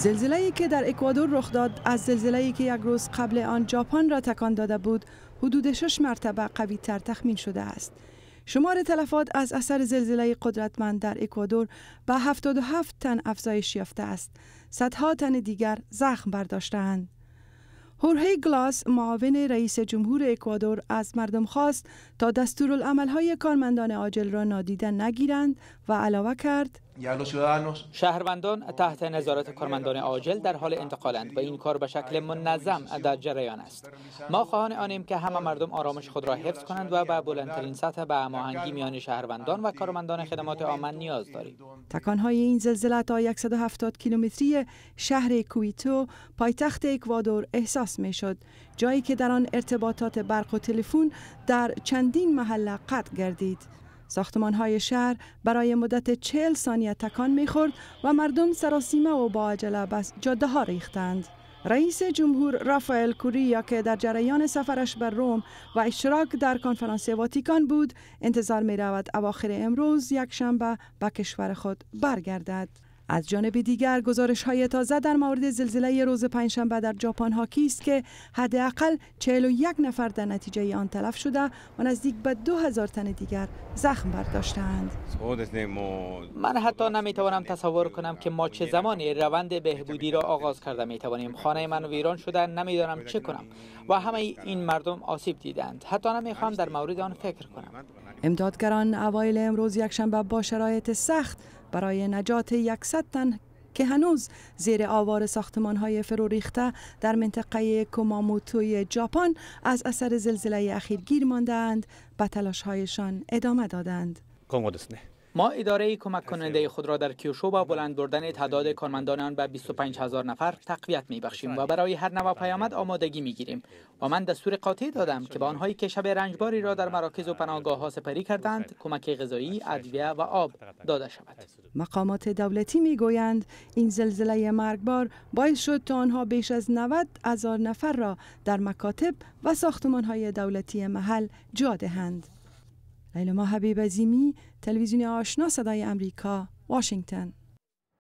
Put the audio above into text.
زلزله که در اکوادور رخ داد از زلزله که یک روز قبل آن ژاپن را تکان داده بود حدود شش مرتبه قوی تر تخمین شده است. شمار تلفات از اثر زلزله قدرتمند در اکوادور به 77 تن افزایش یافته است. صدها تن دیگر زخم برداشتند. هورهی گلاس معاون رئیس جمهور اکوادور از مردم خواست تا های کارمندان عاجل را نادیده نگیرند و علاوه کرد شهروندان تحت نظارت کارمندان عاجل در حال انتقالند و این کار به شکل منظم در جریان است ما خواهان آنیم که همه مردم آرامش خود را حفظ کنند و به بلندترین سطح به هماهنگی میان شهروندان و کارمندان خدمات آمن نیاز داریم تکانهای این زلزله تا 170 کیلومتری شهر کویتو پایتخت اکوادور احساس می شد جایی که در آن ارتباطات برق و تلفن در چندین محله قطع گردید ساختمان های شهر برای مدت چهل ثانیه تکان خورد و مردم سراسیمه و با عجله بس جاده ها ریختند. رئیس جمهور رافائل کوریا که در جریان سفرش به روم و اشتراک در کنفرانس واتیکان بود انتظار می رود اواخر امروز یک شنبه به کشور خود برگردد. از جانب دیگر گزارش های تازه در مورد زلزله روز پنجشنبه در ژاپن هاکی است که حداقل 41 نفر در نتیجه آن تلف شده و نزدیک به 2000 تن دیگر زخم برداشتند. من حتی نمیتوانم تصور کنم که ما چه زمانی روند بهبودی را آغاز کرده می توانیم. خانه من ویران شده نمیدانم چه کنم و همه این مردم آسیب دیدند. حتی نمیخوام در مورد آن فکر کنم. امدادگران اوایل امروز یکشنبه با شرایط سخت برای نجات یکصد تن که هنوز زیر آوار ساختمان های فرو ریخته در منطقه کوماموتوی ژاپن از اثر زلزله اخیر گیر ماندند و تلاش هایشان ادامه دادند. ما اداره کمک کننده خود را در کیوشو با بلند بردن تعداد کارمندان آن به 25 هزار نفر تقویت می بخشیم و برای هر نوع پیامد آمادگی می گیریم و من دستور قاطع دادم که به آنهایی که شب رنجباری را در مراکز و پناهگاه ها سپری کردند کمک غذایی، ادویه و آب داده شود. مقامات دولتی میگویند این زلزله مرگبار باعث شد تا آنها بیش از 90 هزار نفر را در مکاتب و ساختمانهای دولتی محل جا دهند. لیلما حبیب زیمی تلویزیون آشنا صدای امریکا واشنگتن